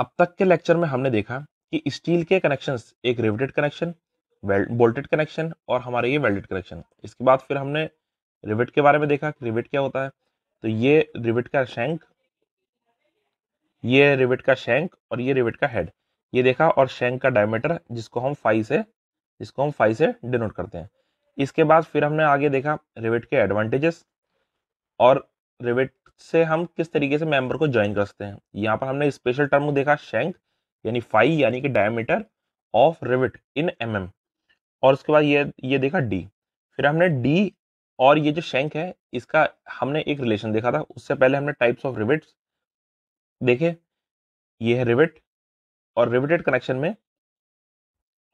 अब तक के लेक्चर में हमने देखा कि स्टील के कनेक्शंस एक रिवेटेड कनेक्शन बोल्टेड कनेक्शन और हमारे ये वेल्डेड कनेक्शन इसके बाद फिर हमने रिवेट के बारे में देखा कि रिवेट क्या होता है तो ये रिवेट का शैंक ये रिवेट का शैंक और ये रिवेट का हेड ये देखा और शैंक का डायमीटर जिसको हम फाइव से जिसको हम फाइव से डिनोट करते हैं इसके बाद फिर हमने आगे देखा रिवेट के एडवांटेजेस और रिवेट से हम किस तरीके से मेंबर को ज्वाइन कर सकते हैं यहाँ पर हमने स्पेशल टर्म को देखा शेंक यानी फाइव यानी कि diameter of rivet in M और उसके बाद ये ये देखा डी फिर हमने डी और ये जो शेंक है इसका हमने एक रिलेशन देखा था उससे पहले हमने टाइप्स ऑफ रिविट्स देखे ये है रिविट और रिविटेड कनेक्शन में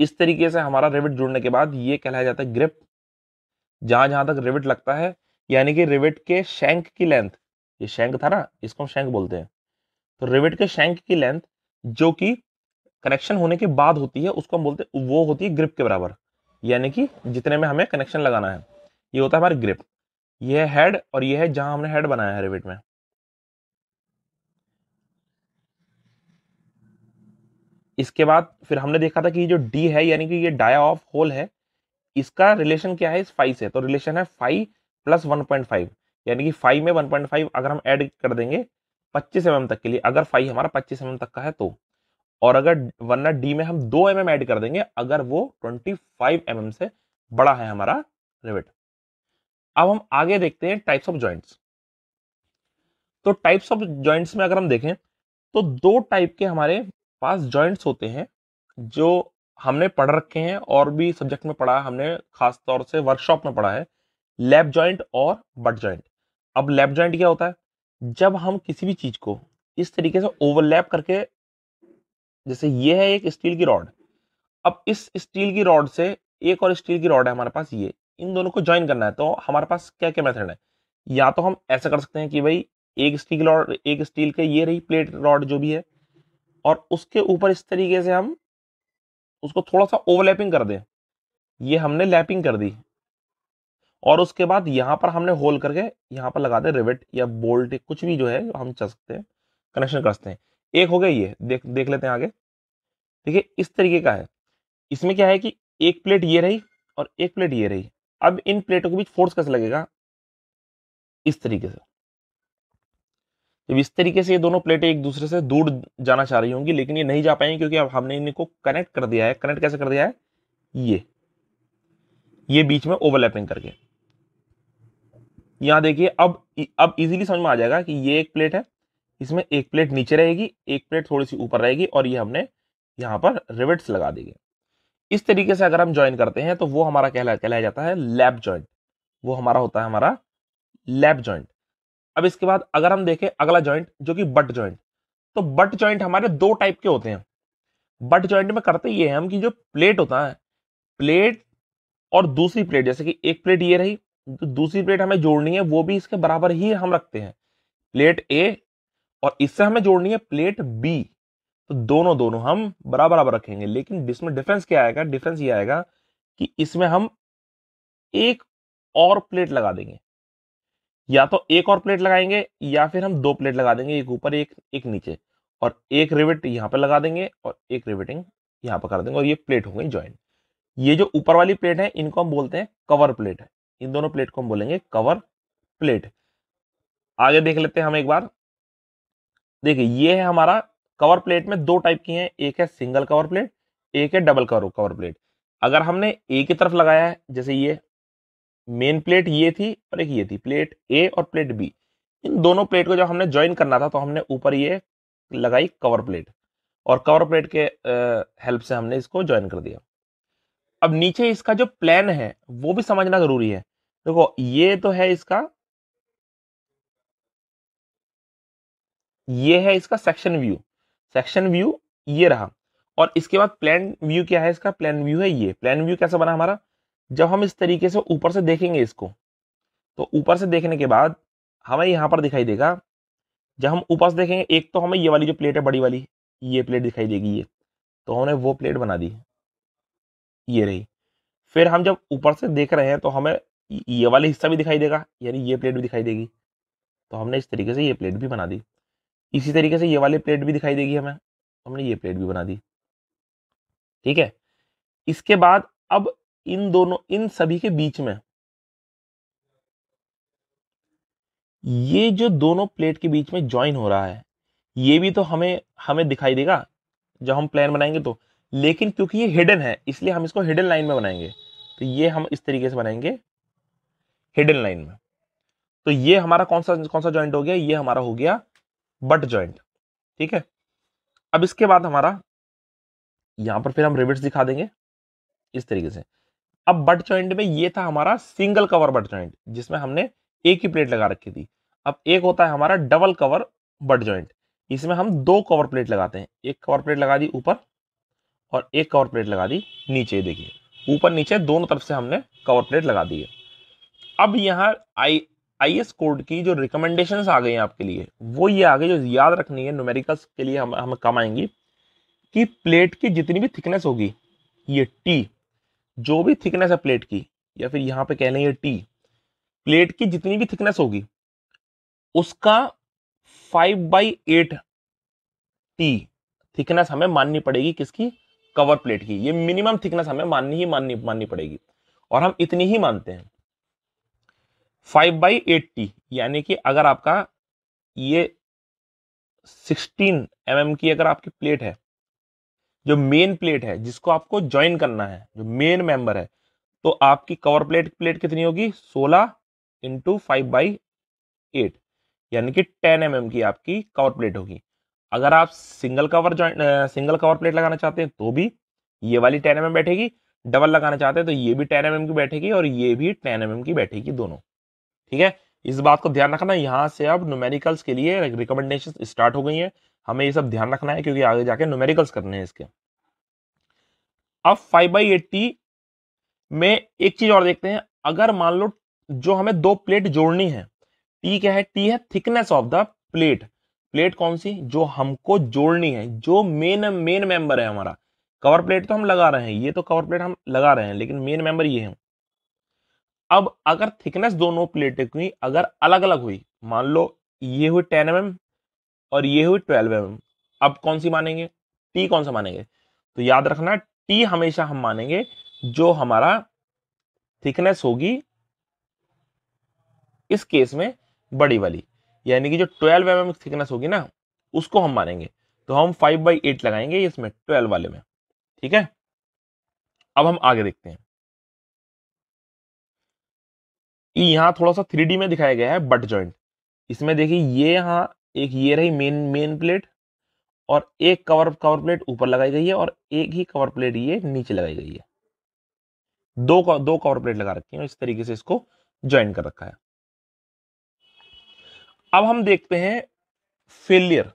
इस तरीके से हमारा रिविट जुड़ने के बाद ये कहलाया जाता है ग्रिप जहां जहां तक रिविट लगता है यानी कि रिविट के शेंक की लेंथ ये शेंक था ना इसको हम शेंक बोलते हैं तो रिवेट के शेंक की लेंथ जो कि कनेक्शन होने के बाद होती है उसको हम बोलते हैं वो होती है ग्रिप के बराबर यानी कि जितने में हमें कनेक्शन लगाना है ये होता है हमारी ग्रिप यह है हेड और यह है जहां हमने हेड बनाया है रिवेट में इसके बाद फिर हमने देखा था कि ये जो डी है यानी कि ये डाया ऑफ होल है इसका रिलेशन क्या है इस फाइव से तो रिलेशन है five plus one point five यानी कि फाइव में वन पॉइंट फाइव अगर हम ऐड कर देंगे पच्चीस एम तक के लिए अगर फाइव हमारा पच्चीस एम तक का है तो और अगर वरना डी में हम दो एम mm ऐड कर देंगे अगर वो ट्वेंटी फाइव एम से बड़ा है हमारा रिवेट अब हम आगे देखते हैं टाइप्स ऑफ जॉइंट्स तो टाइप्स ऑफ जॉइंट्स में अगर हम देखें तो दो टाइप के हमारे पास जॉइंट्स होते हैं जो हमने पढ़ रखे हैं और भी सब्जेक्ट में पढ़ा हमने खास तौर से वर्कशॉप में पढ़ा है लेब जॉइंट और बट जॉइंट अब लेफ्ट ज्वाइंट क्या होता है जब हम किसी भी चीज को इस तरीके से ओवरलैप करके जैसे ये है एक स्टील की रॉड अब इस स्टील की रॉड से एक और स्टील की रॉड है हमारे पास ये इन दोनों को ज्वाइन करना है तो हमारे पास क्या क्या मेथड है या तो हम ऐसा कर सकते हैं कि भाई एक स्टील रॉड एक स्टील के ये रही प्लेट रॉड जो भी है और उसके ऊपर इस तरीके से हम उसको थोड़ा सा ओवरलैपिंग कर दें ये हमने लैपिंग कर दी और उसके बाद यहाँ पर हमने होल करके यहाँ पर लगा दे रिवेट या बोल्ट कुछ भी जो है हम चल सकते हैं कनेक्शन सकते हैं एक हो गया ये देख देख लेते हैं आगे देखिए इस तरीके का है इसमें क्या है कि एक प्लेट ये रही और एक प्लेट ये रही अब इन प्लेटों के बीच फोर्स कैसे लगेगा इस तरीके से जब इस तरीके से ये दोनों प्लेटें एक दूसरे से दूर जाना चाह रही होंगी लेकिन ये नहीं जा पाएंगे क्योंकि अब हमने इनको कनेक्ट कर दिया है कनेक्ट कैसे कर दिया है ये ये बीच में ओवरलैपिंग करके यहाँ देखिए अब अब इजीली समझ में आ जाएगा कि ये एक प्लेट है इसमें एक प्लेट नीचे रहेगी एक प्लेट थोड़ी सी ऊपर रहेगी और ये हमने यहाँ पर रिवेट्स लगा देंगे इस तरीके से अगर हम ज्वाइन करते हैं तो वो हमारा कहला कहलाया जाता है लैब ज्वाइंट वो हमारा होता है हमारा लैब ज्वाइंट अब इसके बाद अगर हम देखें अगला ज्वाइंट जो कि बट ज्वाइंट तो बट ज्वाइंट हमारे दो टाइप के होते हैं बट ज्वाइंट में करते ये है हम कि जो प्लेट होता है प्लेट और दूसरी प्लेट जैसे कि एक प्लेट ये रही जो दूसरी प्लेट हमें जोड़नी है वो भी इसके बराबर ही हम रखते हैं प्लेट ए और इससे हमें जोड़नी है प्लेट बी तो दोनों दोनों हम बराबर बराबर रखेंगे लेकिन इसमें डिफरेंस क्या आएगा डिफरेंस ये आएगा कि इसमें हम एक और प्लेट लगा देंगे या तो एक और प्लेट लगाएंगे या फिर हम दो प्लेट लगा देंगे एक ऊपर एक एक नीचे और एक रिवेट यहां पर लगा देंगे और एक रिवेटिंग यहां पर कर देंगे और ये प्लेट हो गई ज्वाइन ये जो ऊपर वाली प्लेट है इनको हम बोलते हैं कवर प्लेट है इन दोनों प्लेट को हम बोलेंगे कवर प्लेट आगे देख लेते हैं हम एक बार देखिए ये है हमारा कवर प्लेट में दो टाइप की हैं एक है सिंगल कवर प्लेट एक है डबल कवर कवर प्लेट अगर हमने ए की तरफ लगाया है जैसे ये मेन प्लेट ये थी और एक ये थी प्लेट ए और प्लेट बी इन दोनों प्लेट को जब हमने ज्वाइन करना था तो हमने ऊपर ये लगाई कवर प्लेट और कवर प्लेट के हेल्प से हमने इसको ज्वाइन कर दिया अब नीचे इसका जो प्लान है वो भी समझना जरूरी है देखो ये तो है इसका ये है इसका सेक्शन व्यू सेक्शन व्यू ये रहा और इसके बाद प्लान व्यू क्या है इसका प्लान व्यू है ये प्लान व्यू कैसा बना हमारा जब हम इस तरीके से ऊपर से देखेंगे इसको तो ऊपर से देखने के बाद हमें यहां पर दिखाई देगा जब हम ऊपर से देखेंगे एक तो हमें ये वाली जो प्लेट है बड़ी वाली ये प्लेट दिखाई देगी ये तो हमने वो प्लेट बना दी ये रही फिर हम जब ऊपर से देख रहे हैं तो हमें ये वाला हिस्सा भी दिखाई देगा यानी ये प्लेट भी दिखाई देगी तो हमने इस तरीके से ये प्लेट भी बना दी इसी तरीके से ये वाली प्लेट भी दिखाई देगी हमें तो हमने ये प्लेट भी बना दी ठीक है इसके बाद अब इन दोनों इन सभी के बीच में ये जो दोनों प्लेट के बीच में ज्वाइन हो रहा है ये भी तो हमें हमें दिखाई देगा जब हम प्लान बनाएंगे तो लेकिन क्योंकि ये हिडन है इसलिए हम इसको हिडन लाइन में बनाएंगे तो ये हम इस तरीके से बनाएंगे हिडन लाइन में तो ये हमारा कौन सा कौन सा ज्वाइंट हो गया ये हमारा हो गया बट ज्वाइंट ठीक है अब इसके बाद हमारा यहां पर फिर हम रिबिट्स दिखा देंगे इस तरीके से अब बट ज्वाइंट में ये था हमारा सिंगल कवर बट ज्वाइंट जिसमें हमने एक ही प्लेट लगा रखी थी अब एक होता है हमारा डबल कवर बट ज्वाइंट इसमें हम दो कवर प्लेट लगाते हैं एक कवर प्लेट लगा दी ऊपर और एक कवर प्लेट लगा दी नीचे देखिए ऊपर नीचे दोनों तरफ से हमने कवर प्लेट लगा दी है अब यहाँ आई आई एस कोड की जो रिकमेंडेशन आ गई हैं आपके लिए वो ये आ गई जो याद रखनी है न्यूमेरिकल्स के लिए हम हमें कम आएंगी कि प्लेट की जितनी भी थिकनेस होगी ये टी जो भी थिकनेस है प्लेट की या फिर यहाँ पे कह लें ये टी प्लेट की जितनी भी थिकनेस होगी उसका five by eight T thickness हमें माननी पड़ेगी किसकी कवर प्लेट की ये मिनिमम थिकनेस हमें माननी ही माननी माननी पड़ेगी और हम इतनी ही मानते हैं फाइव बाई एट्टी यानी कि अगर आपका ये सिक्सटीन एम mm की अगर आपकी प्लेट है जो मेन प्लेट है जिसको आपको ज्वाइन करना है जो मेन मेंबर है तो आपकी कवर प्लेट प्लेट कितनी होगी 16 इंटू फाइव बाई एट यानी कि 10 एम mm की आपकी कवर प्लेट होगी अगर आप single cover joint single cover plate लगाना चाहते हैं तो भी ये वाली टेन एम बैठेगी डबल लगाना चाहते हैं तो ये भी टेन एम की बैठेगी और ये भी टेन एम की बैठेगी दोनों ठीक है इस बात को ध्यान रखना यहाँ से अब न्यूमेरिकल्स के लिए रिकमेंडेशन स्टार्ट हो गई है हमें ये सब ध्यान रखना है क्योंकि आगे जाके न्यूमेरिकल्स करने हैं इसके अब फाइव बाई एट्टी में एक चीज और देखते हैं अगर मान लो जो हमें दो प्लेट जोड़नी है टी क्या है टी है thickness of the plate plate कौन सी जो हमको जोड़नी है जो मेन मेन मेंबर है हमारा कवर प्लेट तो हम लगा रहे हैं ये तो कवर प्लेट हम लगा रहे हैं लेकिन मेन मेंबर ये है अब अगर थिकनेस दोनों प्लेटें की अगर अलग अलग हुई मान लो ये हुई टेन एम और ये हुई ट्वेल्व एम अब कौन सी मानेंगे टी कौन सा मानेंगे तो याद रखना टी हमेशा हम मानेंगे जो हमारा थिकनेस होगी इस केस में बड़ी वाली यानी कि जो ट्वेल्व एम थिकनेस होगी ना उसको हम मानेंगे तो हम फाइव बाई एट लगाएंगे इसमें ट्वेल्व वाले में ठीक है अब हम आगे देखते हैं यहाँ थोड़ा सा थ्री में दिखाया गया है बट जॉइंट इसमें देखिए ये यहाँ एक ये रही मेन मेन प्लेट और एक कवर कवर प्लेट ऊपर लगाई गई है और एक ही कवर प्लेट ये नीचे लगाई गई है दो दो कवर प्लेट लगा रखी है इस तरीके से इसको ज्वाइन कर रखा है अब हम देखते हैं फेलियर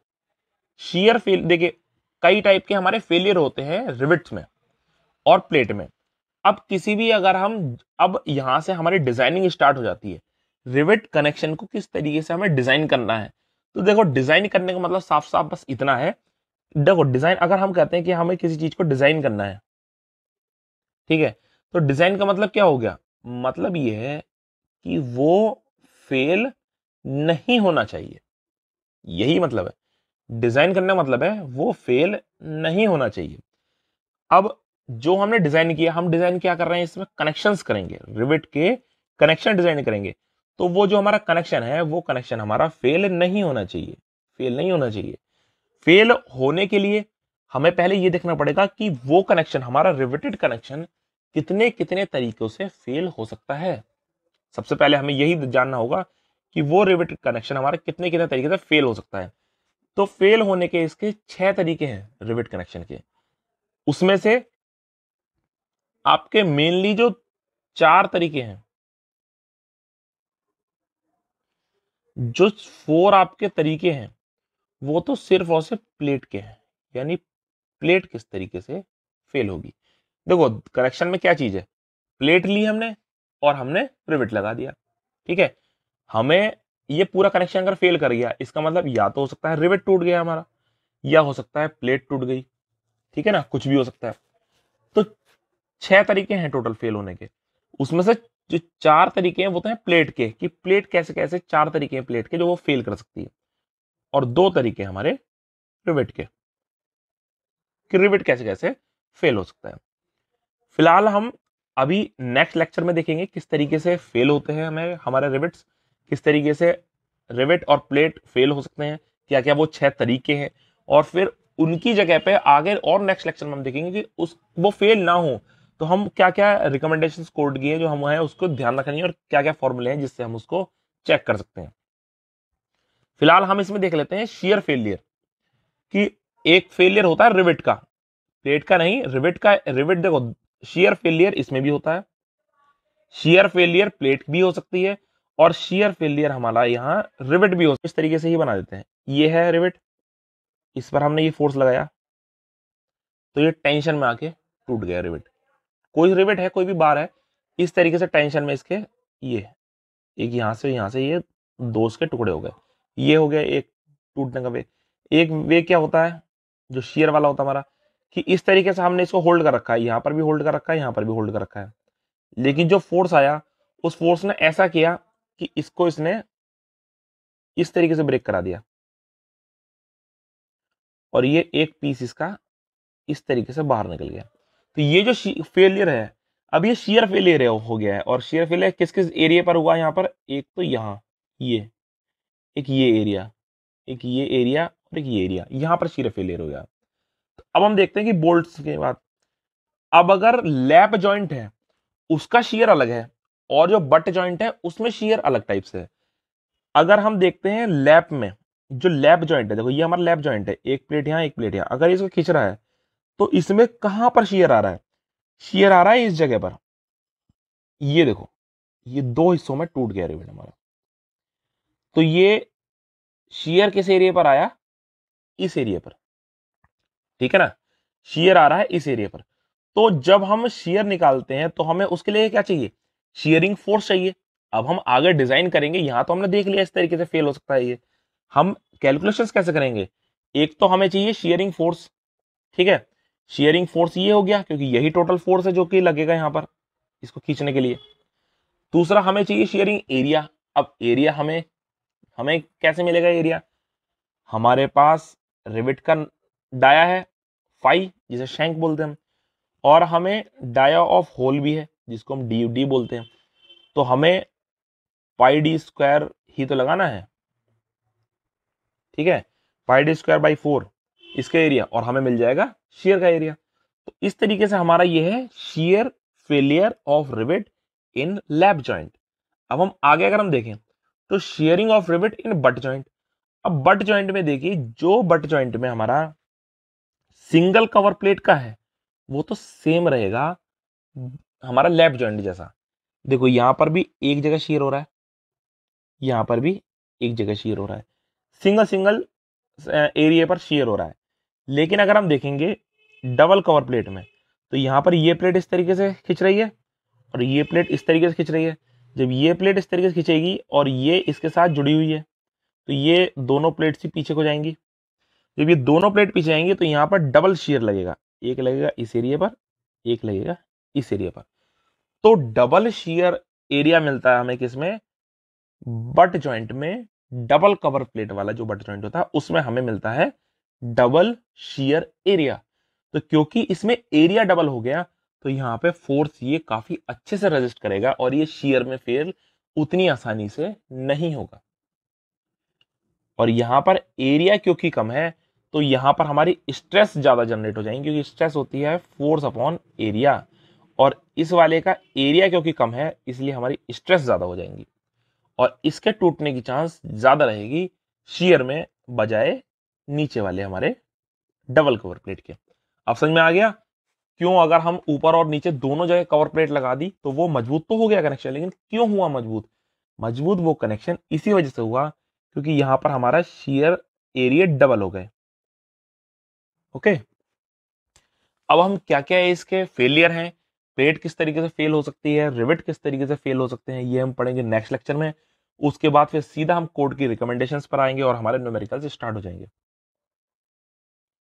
शियर फेल देखिए कई टाइप के हमारे फेलियर होते हैं रिविट्स में और प्लेट में अब किसी भी अगर हम अब यहां से हमारी डिजाइनिंग स्टार्ट हो जाती है रिविट कनेक्शन को किस तरीके से हमें डिजाइन करना है तो देखो डिजाइन करने का मतलब साफ साफ बस इतना है देखो डिजाइन अगर हम कहते हैं कि हमें किसी चीज को डिजाइन करना है ठीक है तो डिजाइन का मतलब क्या हो गया मतलब ये है कि वो फेल नहीं होना चाहिए यही मतलब है डिजाइन करने का मतलब है वो फेल नहीं होना चाहिए अब जो हमने डिजाइन किया हम डिजाइन क्या कर रहे हैं इसमें कनेक्शन करेंगे रिविट के कनेक्शन डिजाइन करेंगे तो वो जो हमारा कनेक्शन है वो कनेक्शन हमारा फेल नहीं होना चाहिए फेल नहीं होना चाहिए फेल होने के लिए हमें पहले ये देखना पड़ेगा कि वो कनेक्शन हमारा रिविटेड कनेक्शन कितने कितने तरीकों से फेल हो सकता है सबसे पहले हमें यही जानना होगा कि वो रिवेटेड कनेक्शन हमारा कितने कितने तरीके से फेल हो सकता है तो फेल होने के इसके छह तरीके हैं रिवेट कनेक्शन के उसमें से आपके मेनली जो चार तरीके हैं जो फोर आपके तरीके हैं वो तो सिर्फ और सिर्फ प्लेट के हैं यानी प्लेट किस तरीके से फेल होगी देखो कनेक्शन में क्या चीज है प्लेट ली हमने और हमने रिवेट लगा दिया ठीक है हमें ये पूरा कनेक्शन अगर फेल कर गया इसका मतलब या तो हो सकता है रिवेट टूट गया हमारा या हो सकता है प्लेट टूट गई ठीक है ना कुछ भी हो सकता है तो छह तरीके हैं टोटल फेल होने के उसमें से जो चार तरीके हैं वो तो हैं प्लेट के कि प्लेट कैसे कैसे चार तरीके हैं प्लेट के जो वो फेल कर सकती है और दो तरीके हैं हमारे रिवेट के कि रिवेट कैसे कैसे फेल हो सकता है फिलहाल हम अभी नेक्स्ट लेक्चर में देखेंगे किस तरीके से फेल होते हैं हमें हमारे रिवेट्स किस तरीके से रिवेट और प्लेट फेल हो सकते हैं क्या क्या वो छह तरीके हैं और फिर उनकी जगह पे आगे और नेक्स्ट लेक्चर में हम देखेंगे कि उस वो फेल ना हो तो हम क्या क्या रिकमेंडेशन कोड की है जो हम है उसको ध्यान रखेंगे और क्या क्या फॉर्मूले हैं जिससे हम उसको चेक कर सकते हैं फिलहाल हम इसमें देख लेते हैं शेयर फेलियर कि एक फेलियर होता है रिविट का प्लेट का नहीं रिविट का रिविट देखो शेयर फेलियर इसमें भी होता है शेयर फेलियर प्लेट भी हो सकती है और शेयर फेलियर हमारा यहाँ रिविट भी हो इस तरीके से ही बना देते हैं ये है रिविट इस पर हमने ये फोर्स लगाया तो ये टेंशन में आके टूट गया रिविट कोई रिविट है कोई भी बार है इस तरीके से टेंशन में इसके ये एक यहाँ से यहाँ से ये दो के टुकड़े हो गए ये हो गया एक टूटने का वे एक वे क्या होता है जो शेयर वाला होता हमारा कि इस तरीके से हमने इसको होल्ड कर रखा है यहाँ पर भी होल्ड कर रखा है यहाँ पर भी होल्ड कर रखा है लेकिन जो फोर्स आया उस फोर्स ने ऐसा किया कि इसको इसने इस तरीके से ब्रेक करा दिया और ये एक पीस इसका इस तरीके से बाहर निकल गया तो ये जो फेलियर है अब ये शेयर फेलियर हो गया है और शेयर फेलियर किस किस एरिया पर हुआ यहां पर एक तो यहां ये एक ये एरिया एक ये एरिया और एक ये एरिया यहां पर शेयर फेलियर हो गया तो अब हम देखते हैं कि बोल्ट के बाद अब अगर लैप जॉइंट है उसका शेयर अलग है और जो बट ज्वाइंट है उसमें शीयर अलग टाइप से है अगर हम देखते हैं लैप में जो लैप ज्वाइंट है देखो ये हमारा लैप ज्वाइंट है एक प्लेट यहाँ एक प्लेट यहाँ अगर इसको खींच रहा है तो इसमें कहाँ पर शीयर आ रहा है शीयर आ रहा है इस जगह पर ये देखो ये दो हिस्सों में टूट गया रिवेट हमारा तो ये शीयर किस एरिया पर आया इस एरिया पर ठीक है ना शीयर आ रहा है इस एरिया पर तो जब हम शीयर निकालते हैं तो हमें उसके लिए क्या चाहिए शेयरिंग फोर्स चाहिए अब हम आगे डिजाइन करेंगे यहां तो हमने देख लिया इस तरीके से फेल हो सकता है ये हम कैलकुलेशन कैसे करेंगे एक तो हमें चाहिए शेयरिंग फोर्स ठीक है शेयरिंग फोर्स ये हो गया क्योंकि यही टोटल फोर्स है जो कि लगेगा यहाँ पर इसको खींचने के लिए दूसरा हमें चाहिए शेयरिंग एरिया अब एरिया हमें हमें कैसे मिलेगा एरिया हमारे पास रिविट का डाया है फाइव जिसे शैंक बोलते हैं और हमें डाया ऑफ होल भी है जिसको हम डी डी बोलते हैं तो हमें पाई डी स्क्वायर ही तो लगाना है ठीक है pi D square by four इसका एरिया और हमें मिल जाएगा शेयर का एरिया तो इस तरीके से हमारा ये है shear failure of rivet in lap joint अब हम आगे अगर हम देखें तो shearing of rivet in butt joint अब बट ज्वाइंट में देखिए जो बट ज्वाइंट में हमारा सिंगल कवर प्लेट का है वो तो सेम रहेगा हमारा लेफ्ट जॉइंट जैसा देखो यहाँ पर भी एक जगह शेयर हो रहा है यहाँ पर भी एक जगह शेयर हो रहा है सिंगल सिंगल एरिया पर शेयर हो रहा है लेकिन अगर हम देखेंगे डबल कवर प्लेट में तो यहाँ पर ये प्लेट इस तरीके से खिंच रही है और ये प्लेट इस तरीके से खिंच रही है जब ये प्लेट इस तरीके से खिंचेगी और ये इसके साथ जुड़ी हुई है तो ये दोनों प्लेट से पीछे को जाएंगी जब ये दोनों प्लेट पीछे आएंगी तो यहाँ पर डबल शेयर लगेगा एक लगेगा इस एरिए पर एक लगेगा इस एरिया पर तो डबल शीयर एरिया मिलता है हमें किसमें बट ज्वाइंट में डबल कवर प्लेट वाला जो बट ज्वाइंट होता है उसमें हमें मिलता है डबल शीयर एरिया तो क्योंकि इसमें एरिया डबल हो गया तो यहां पे फोर्स ये काफी अच्छे से रजिस्ट करेगा और ये शीयर में फेल उतनी आसानी से नहीं होगा और यहां पर एरिया क्योंकि कम है तो यहां पर हमारी स्ट्रेस ज़्यादा जनरेट हो जाएगी क्योंकि स्ट्रेस होती है फोर्स अपॉन एरिया और इस वाले का एरिया क्योंकि कम है इसलिए हमारी स्ट्रेस ज़्यादा हो जाएंगी और इसके टूटने की चांस ज़्यादा रहेगी शीयर में बजाय नीचे वाले हमारे डबल कवर प्लेट के अब समझ में आ गया क्यों अगर हम ऊपर और नीचे दोनों जगह कवर प्लेट लगा दी तो वो मजबूत तो हो गया कनेक्शन लेकिन क्यों हुआ मजबूत मजबूत वो कनेक्शन इसी वजह से हुआ क्योंकि यहां पर हमारा शेयर एरिया डबल हो गए ओके अब हम क्या क्या इसके फेलियर हैं प्लेट किस तरीके से फेल हो सकती है रिविट किस तरीके से फेल हो सकते हैं ये हम पढ़ेंगे नेक्स्ट लेक्चर में उसके बाद फिर सीधा हम कोड की रिकमेंडेशंस पर आएंगे और हमारे न्यूमेरिकल्स स्टार्ट हो जाएंगे